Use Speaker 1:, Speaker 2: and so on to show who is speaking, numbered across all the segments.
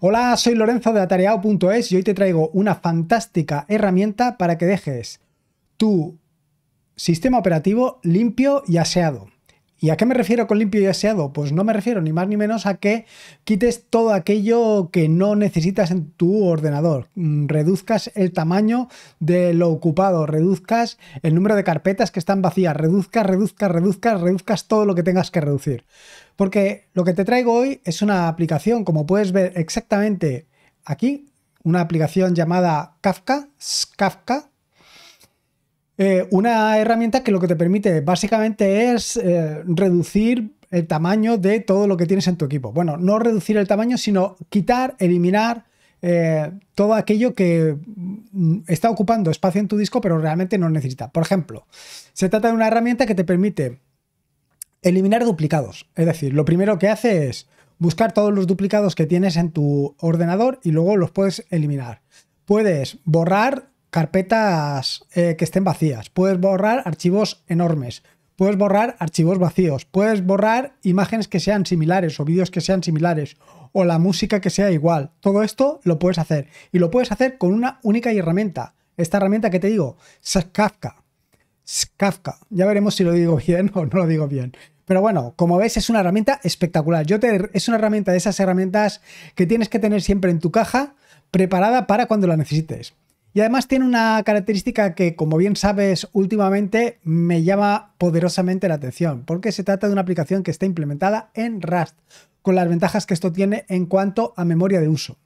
Speaker 1: Hola, soy Lorenzo de Atareao.es y hoy te traigo una fantástica herramienta para que dejes tu sistema operativo limpio y aseado. ¿Y a qué me refiero con limpio y aseado? Pues no me refiero ni más ni menos a que quites todo aquello que no necesitas en tu ordenador. Mm, reduzcas el tamaño de lo ocupado, reduzcas el número de carpetas que están vacías, reduzcas, reduzcas, reduzcas, reduzcas todo lo que tengas que reducir. Porque lo que te traigo hoy es una aplicación, como puedes ver exactamente aquí, una aplicación llamada Kafka, Kafka, eh, una herramienta que lo que te permite básicamente es eh, reducir el tamaño de todo lo que tienes en tu equipo. Bueno, no reducir el tamaño, sino quitar, eliminar eh, todo aquello que mm, está ocupando espacio en tu disco, pero realmente no necesita. Por ejemplo, se trata de una herramienta que te permite eliminar duplicados. Es decir, lo primero que hace es buscar todos los duplicados que tienes en tu ordenador y luego los puedes eliminar. Puedes borrar carpetas eh, que estén vacías, puedes borrar archivos enormes, puedes borrar archivos vacíos, puedes borrar imágenes que sean similares o vídeos que sean similares o la música que sea igual. Todo esto lo puedes hacer y lo puedes hacer con una única herramienta. Esta herramienta que te digo, Skafka Kafka. Ya veremos si lo digo bien o no lo digo bien. Pero bueno, como ves, es una herramienta espectacular. Yo te, es una herramienta de esas herramientas que tienes que tener siempre en tu caja, preparada para cuando la necesites. Y además tiene una característica que, como bien sabes, últimamente me llama poderosamente la atención, porque se trata de una aplicación que está implementada en Rust, con las ventajas que esto tiene en cuanto a memoria de uso.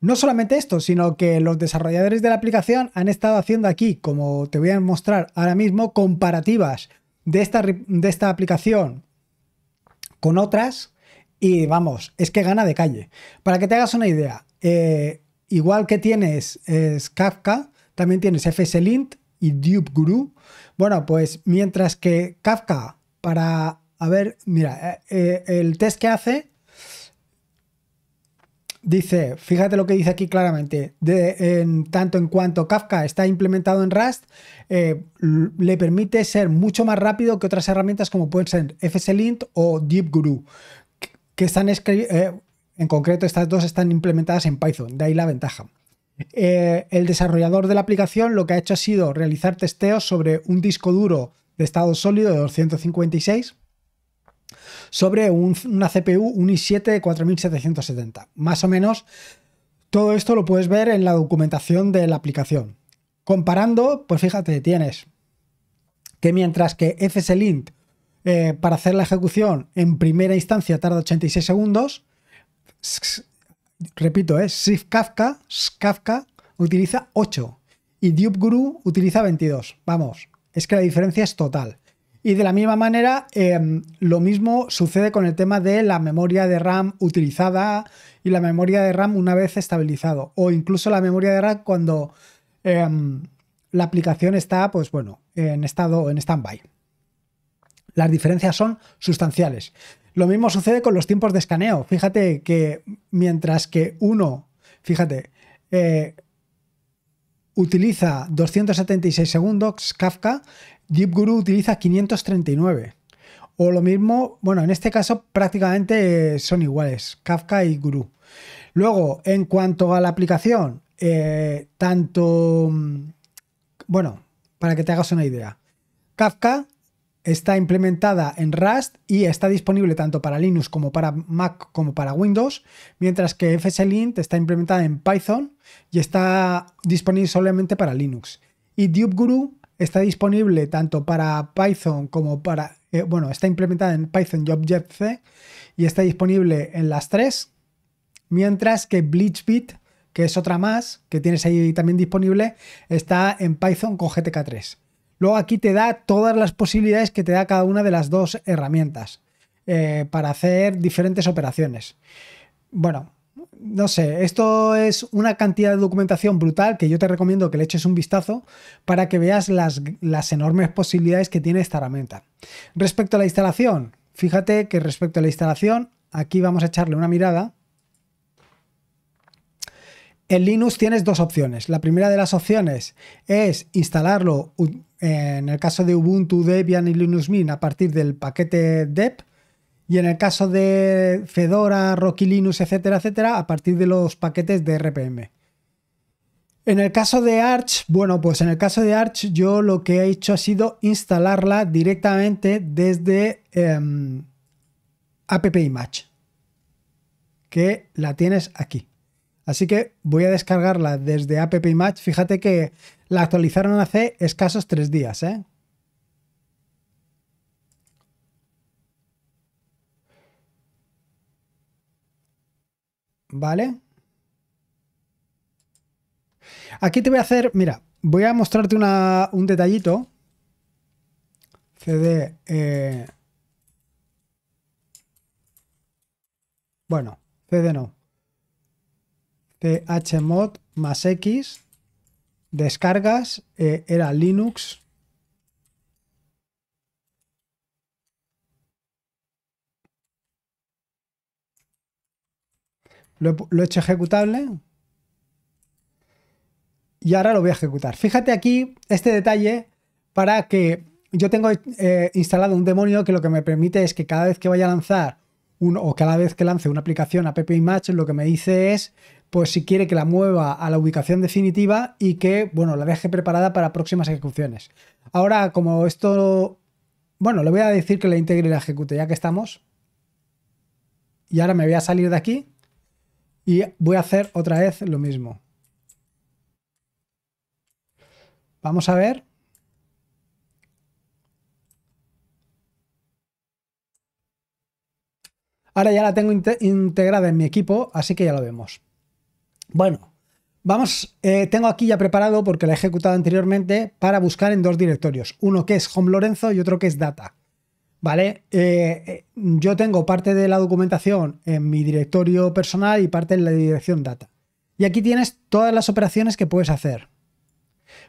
Speaker 1: No solamente esto, sino que los desarrolladores de la aplicación han estado haciendo aquí, como te voy a mostrar ahora mismo, comparativas de esta, de esta aplicación con otras y vamos, es que gana de calle. Para que te hagas una idea, eh, igual que tienes Kafka, también tienes FSLint y DeepGuru. Bueno, pues mientras que Kafka, para, a ver, mira, eh, eh, el test que hace, dice, fíjate lo que dice aquí claramente, tanto en cuanto Kafka está implementado en Rust, eh, le permite ser mucho más rápido que otras herramientas como pueden ser FSLint o DeepGuru, que están escribiendo... En concreto, estas dos están implementadas en Python, de ahí la ventaja. Eh, el desarrollador de la aplicación lo que ha hecho ha sido realizar testeos sobre un disco duro de estado sólido de 256 sobre una CPU, un i7 de 4770. Más o menos todo esto lo puedes ver en la documentación de la aplicación. Comparando, pues fíjate, tienes que mientras que fslint eh, para hacer la ejecución en primera instancia tarda 86 segundos, repito, es ¿eh? Kafka, Kafka utiliza 8 y Dupe Guru utiliza 22. Vamos, es que la diferencia es total. Y de la misma manera, em, lo mismo sucede con el tema de la memoria de RAM utilizada y la memoria de RAM una vez estabilizado. O incluso la memoria de RAM cuando em, la aplicación está, pues bueno, en estado, en stand-by las diferencias son sustanciales. Lo mismo sucede con los tiempos de escaneo. Fíjate que mientras que uno, fíjate, eh, utiliza 276 segundos Kafka, Deep Guru utiliza 539. O lo mismo, bueno, en este caso prácticamente son iguales, Kafka y Guru. Luego, en cuanto a la aplicación, eh, tanto, mm, bueno, para que te hagas una idea, Kafka Está implementada en Rust y está disponible tanto para Linux como para Mac como para Windows, mientras que FSLint está implementada en Python y está disponible solamente para Linux. Y Dubguru está disponible tanto para Python como para... Eh, bueno, está implementada en Python y Object-C y está disponible en las tres, mientras que Bleachbit, que es otra más, que tienes ahí también disponible, está en Python con GTK3. Luego aquí te da todas las posibilidades que te da cada una de las dos herramientas eh, para hacer diferentes operaciones. Bueno, no sé, esto es una cantidad de documentación brutal que yo te recomiendo que le eches un vistazo para que veas las, las enormes posibilidades que tiene esta herramienta. Respecto a la instalación, fíjate que respecto a la instalación, aquí vamos a echarle una mirada. En Linux tienes dos opciones. La primera de las opciones es instalarlo en el caso de Ubuntu, Debian y Linux Mint a partir del paquete DEP, y en el caso de Fedora, Rocky Linux, etcétera, etcétera, a partir de los paquetes de RPM. En el caso de Arch, bueno, pues en el caso de Arch yo lo que he hecho ha sido instalarla directamente desde em, AppImage, que la tienes aquí. Así que voy a descargarla desde App Image. Fíjate que la actualizaron hace escasos tres días, ¿eh? ¿Vale? Aquí te voy a hacer, mira, voy a mostrarte un detallito. CD... Eh, bueno, CD no hmod más x, descargas, eh, era Linux. Lo he, hecho ejecutable y ahora lo voy a ejecutar. Fíjate aquí este detalle para que yo tengo eh, instalado un demonio que lo que me permite es que cada vez que vaya a lanzar un, o cada vez que lance una aplicación app image lo que me dice es pues si quiere que la mueva a la ubicación definitiva y que, bueno, la deje preparada para próximas ejecuciones. Ahora, como esto, bueno, le voy a decir que la integre y la ejecute, ya que estamos. Y ahora me voy a salir de aquí y voy a hacer otra vez lo mismo. Vamos a ver. Ahora ya la tengo integrada en mi equipo, así que ya lo vemos. Bueno, vamos, eh, tengo aquí ya preparado porque la he ejecutado anteriormente para buscar en dos directorios, uno que es Home Lorenzo y otro que es Data. ¿Vale? Eh, eh, yo tengo parte de la documentación en mi directorio personal y parte en la dirección Data. Y aquí tienes todas las operaciones que puedes hacer.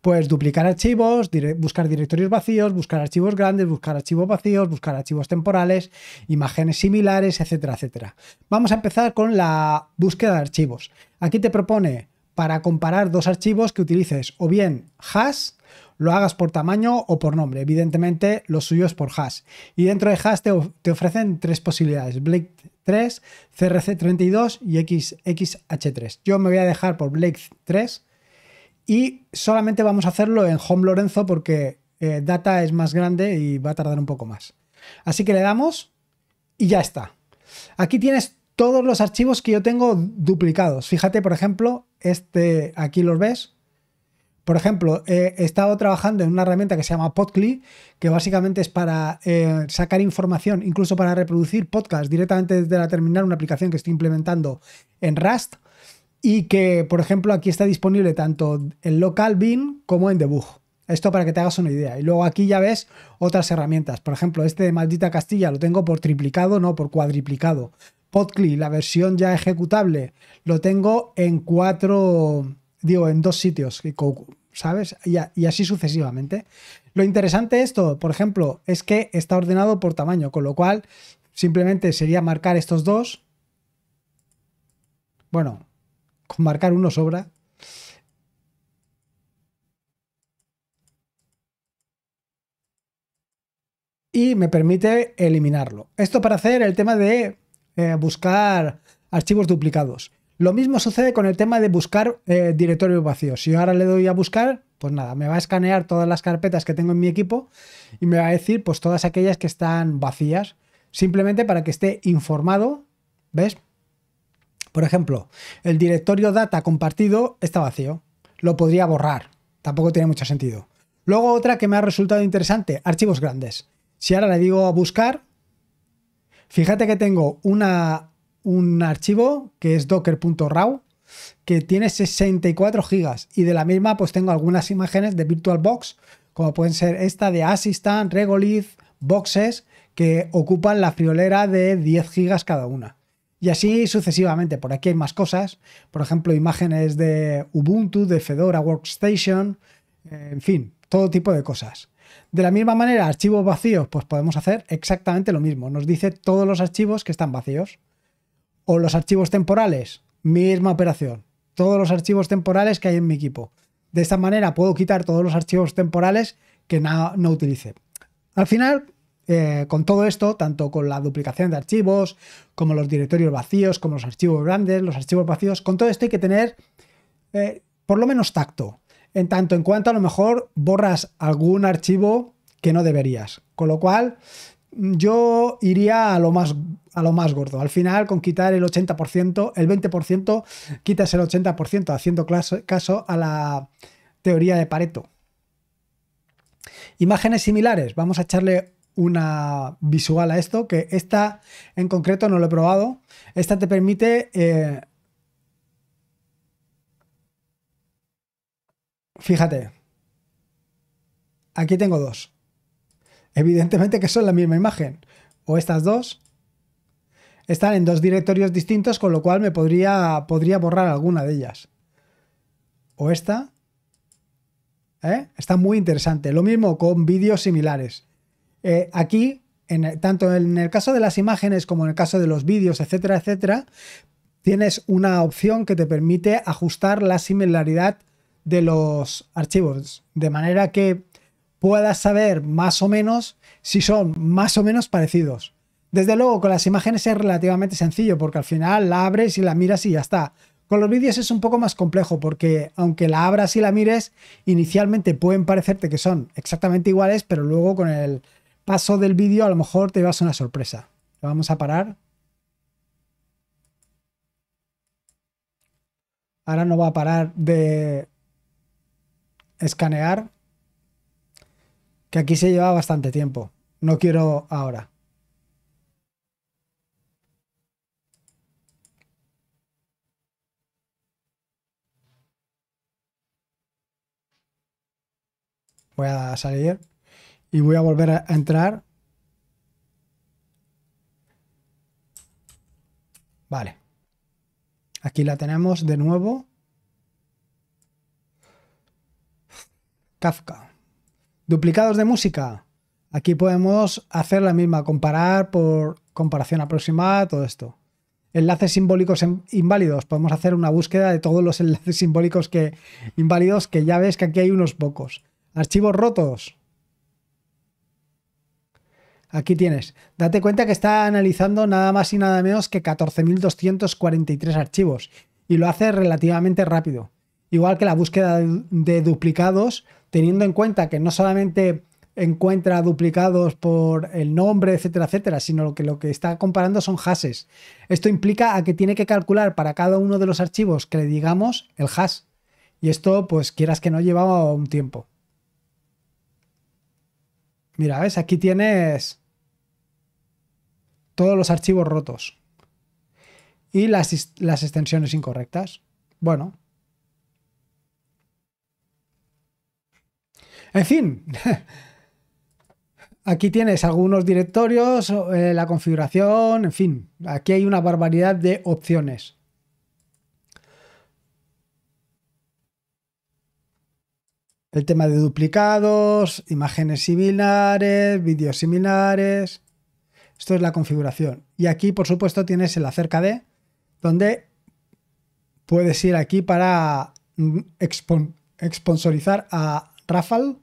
Speaker 1: Puedes duplicar archivos, buscar directorios vacíos, buscar archivos grandes, buscar archivos vacíos, buscar archivos temporales, imágenes similares, etcétera, etcétera. Vamos a empezar con la búsqueda de archivos. Aquí te propone para comparar dos archivos que utilices o bien hash, lo hagas por tamaño o por nombre. Evidentemente, lo suyo es por hash. Y dentro de hash te, ofrecen tres posibilidades: Blake 3, CRC32 y XXH3. Yo me voy a dejar por Blake 3 y solamente vamos a hacerlo en Home Lorenzo porque eh, Data es más grande y va a tardar un poco más. Así que le damos y ya está. Aquí tienes todos los archivos que yo tengo duplicados. Fíjate, por ejemplo, este, aquí los ves. Por ejemplo, he estado trabajando en una herramienta que se llama Podcli, que básicamente es para eh, sacar información, incluso para reproducir podcasts directamente desde la terminal, una aplicación que estoy implementando en Rust y que, por ejemplo, aquí está disponible tanto en local bin como en debug. Esto para que te hagas una idea. Y luego aquí ya ves otras herramientas. Por ejemplo, este de Maldita Castilla lo tengo por triplicado, no por cuadriplicado. Podcli, la versión ya ejecutable, lo tengo en cuatro, digo, en dos sitios, ¿sabes? Y, y así sucesivamente. Lo interesante de esto, por ejemplo, es que está ordenado por tamaño, con lo cual simplemente sería marcar estos dos. Bueno, con marcar uno sobra, y me permite eliminarlo. Esto para hacer el tema de eh, buscar archivos duplicados. Lo mismo sucede con el tema de buscar eh, directorios vacíos. Si ahora le doy a buscar, pues nada, me va a escanear todas las carpetas que tengo en mi equipo y me va a decir pues todas aquellas que están vacías, simplemente para que esté informado, ¿ves? Por ejemplo, el directorio data compartido está vacío, lo podría borrar, tampoco tiene mucho sentido. Luego otra que me ha resultado interesante, archivos grandes. Si ahora le digo a buscar, fíjate que tengo una, un archivo que es docker.raw que tiene 64 gigas y de la misma pues tengo algunas imágenes de VirtualBox como pueden ser esta de Assistant, Regolith, Boxes que ocupan la friolera de 10 gigas cada una. Y así sucesivamente, por aquí hay más cosas, por ejemplo imágenes de Ubuntu, de Fedora Workstation, en fin, todo tipo de cosas. De la misma manera, archivos vacíos, pues podemos hacer exactamente lo mismo. Nos dice todos los archivos que están vacíos. O los archivos temporales, misma operación. Todos los archivos temporales que hay en mi equipo. De esta manera puedo quitar todos los archivos temporales que no, no utilice. Al final, eh, con todo esto, tanto con la duplicación de archivos, como los directorios vacíos, como los archivos grandes, los archivos vacíos, con todo esto hay que tener eh, por lo menos tacto en tanto en cuanto a lo mejor borras algún archivo que no deberías. Con lo cual, yo iría a lo más a lo más gordo. Al final, con quitar el 80%, el 20%, quitas el 80%, haciendo caso a la teoría de Pareto. Imágenes similares. Vamos a echarle una visual a esto, que esta en concreto no lo he probado. Esta te permite eh, Fíjate, aquí tengo dos. Evidentemente que son la misma imagen. O estas dos están en dos directorios distintos, con lo cual me podría, podría borrar alguna de ellas. O esta. ¿Eh? Está muy interesante. Lo mismo con vídeos similares. Eh, aquí, en, tanto en el caso de las imágenes como en el caso de los vídeos, etcétera, etcétera, tienes una opción que te permite ajustar la similaridad de los archivos, de manera que puedas saber más o menos si son más o menos parecidos. Desde luego, con las imágenes es relativamente sencillo, porque al final la abres y la miras y ya está. Con los vídeos es un poco más complejo, porque aunque la abras y la mires, inicialmente pueden parecerte que son exactamente iguales, pero luego con el paso del vídeo a lo mejor te vas a una sorpresa. vamos a parar. Ahora no va a parar de escanear, que aquí se lleva bastante tiempo. No quiero ahora. Voy a salir y voy a volver a entrar. Vale. Aquí la tenemos de nuevo. Kafka. Duplicados de música. Aquí podemos hacer la misma, comparar por comparación aproximada, todo esto. Enlaces simbólicos inválidos. Podemos hacer una búsqueda de todos los enlaces simbólicos que, inválidos que ya ves que aquí hay unos pocos. Archivos rotos. Aquí tienes. Date cuenta que está analizando nada más y nada menos que 14.243 archivos y lo hace relativamente rápido igual que la búsqueda de duplicados, teniendo en cuenta que no solamente encuentra duplicados por el nombre, etcétera, etcétera, sino que lo que está comparando son hashes. Esto implica a que tiene que calcular para cada uno de los archivos que le digamos el hash. Y esto, pues quieras que no, llevaba un tiempo. Mira, ¿ves? Aquí tienes todos los archivos rotos y las, las extensiones incorrectas. Bueno, En fin, aquí tienes algunos directorios, eh, la configuración, en fin, aquí hay una barbaridad de opciones. El tema de duplicados, imágenes similares, vídeos similares. Esto es la configuración. Y aquí, por supuesto, tienes el acerca de, donde puedes ir aquí para mm, exponsorizar a Rafael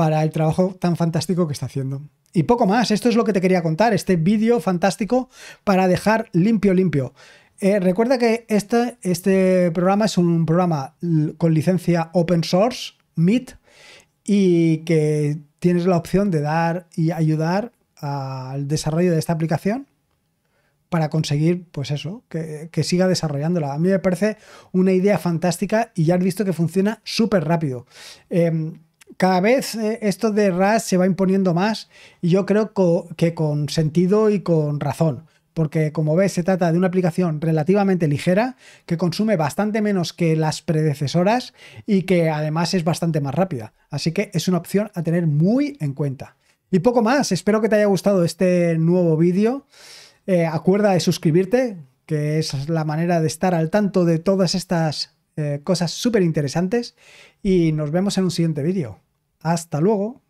Speaker 1: para el trabajo tan fantástico que está haciendo. Y poco más, esto es lo que te quería contar, este vídeo fantástico para dejar limpio, limpio. Eh, recuerda que este, este programa es un programa con licencia open source, MIT, y que tienes la opción de dar y ayudar al desarrollo de esta aplicación para conseguir, pues eso, que, siga desarrollándola. A mí me parece una idea fantástica y ya has visto que funciona súper rápido. Em, cada vez eh, esto de RAS se va imponiendo más y yo creo que con sentido y con razón. Porque como ves, se trata de una aplicación relativamente ligera que consume bastante menos que las predecesoras y que además es bastante más rápida. Así que es una opción a tener muy en cuenta. Y poco más, espero que te haya gustado este nuevo vídeo. Eh, acuerda de suscribirte, que es la manera de estar al tanto de todas estas eh, cosas súper interesantes y nos vemos en un siguiente vídeo. Hasta luego.